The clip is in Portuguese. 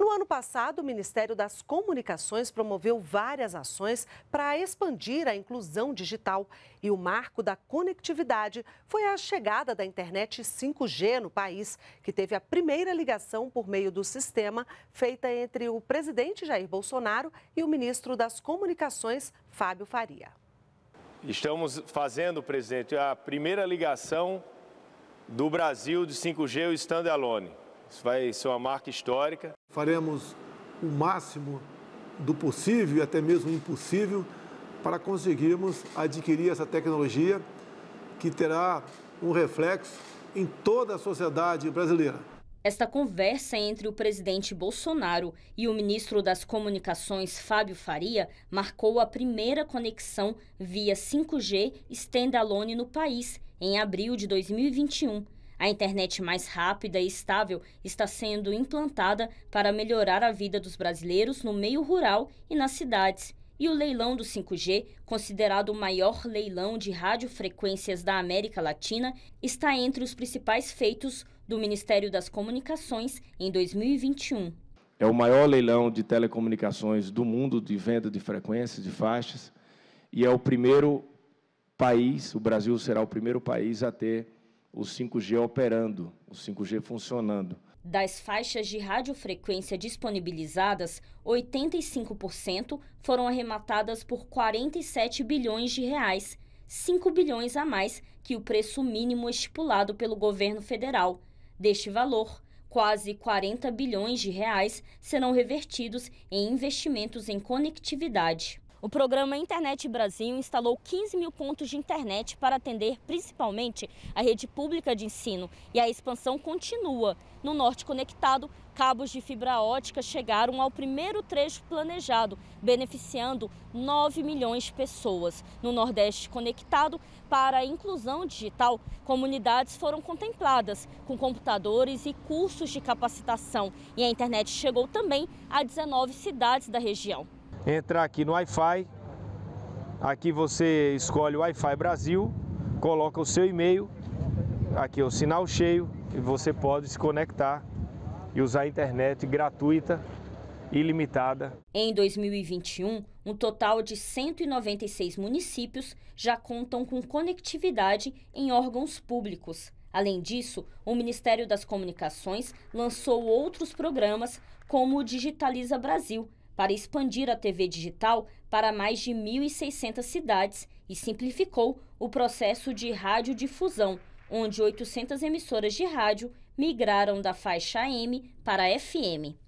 No ano passado, o Ministério das Comunicações promoveu várias ações para expandir a inclusão digital. E o marco da conectividade foi a chegada da internet 5G no país, que teve a primeira ligação por meio do sistema feita entre o presidente Jair Bolsonaro e o ministro das Comunicações, Fábio Faria. Estamos fazendo, presidente, a primeira ligação do Brasil de 5G, o standalone. Isso vai ser uma marca histórica. Faremos o máximo do possível e até mesmo impossível para conseguirmos adquirir essa tecnologia que terá um reflexo em toda a sociedade brasileira. Esta conversa entre o presidente Bolsonaro e o ministro das Comunicações, Fábio Faria, marcou a primeira conexão via 5G standalone no país, em abril de 2021. A internet mais rápida e estável está sendo implantada para melhorar a vida dos brasileiros no meio rural e nas cidades. E o leilão do 5G, considerado o maior leilão de radiofrequências da América Latina, está entre os principais feitos do Ministério das Comunicações em 2021. É o maior leilão de telecomunicações do mundo de venda de frequências, de faixas, e é o primeiro país, o Brasil será o primeiro país a ter o 5G operando, o 5G funcionando. Das faixas de radiofrequência disponibilizadas, 85% foram arrematadas por 47 bilhões de reais, 5 bilhões a mais que o preço mínimo estipulado pelo governo federal. Deste valor, quase 40 bilhões de reais serão revertidos em investimentos em conectividade. O programa Internet Brasil instalou 15 mil pontos de internet para atender principalmente a rede pública de ensino e a expansão continua. No Norte Conectado, cabos de fibra ótica chegaram ao primeiro trecho planejado, beneficiando 9 milhões de pessoas. No Nordeste Conectado, para a inclusão digital, comunidades foram contempladas com computadores e cursos de capacitação. E a internet chegou também a 19 cidades da região entrar aqui no Wi-Fi. Aqui você escolhe o Wi-Fi Brasil, coloca o seu e-mail, aqui é o sinal cheio e você pode se conectar e usar a internet gratuita ilimitada. Em 2021, um total de 196 municípios já contam com conectividade em órgãos públicos. Além disso, o Ministério das Comunicações lançou outros programas, como o Digitaliza Brasil, para expandir a TV digital para mais de 1.600 cidades e simplificou o processo de radiodifusão, onde 800 emissoras de rádio migraram da faixa AM para FM.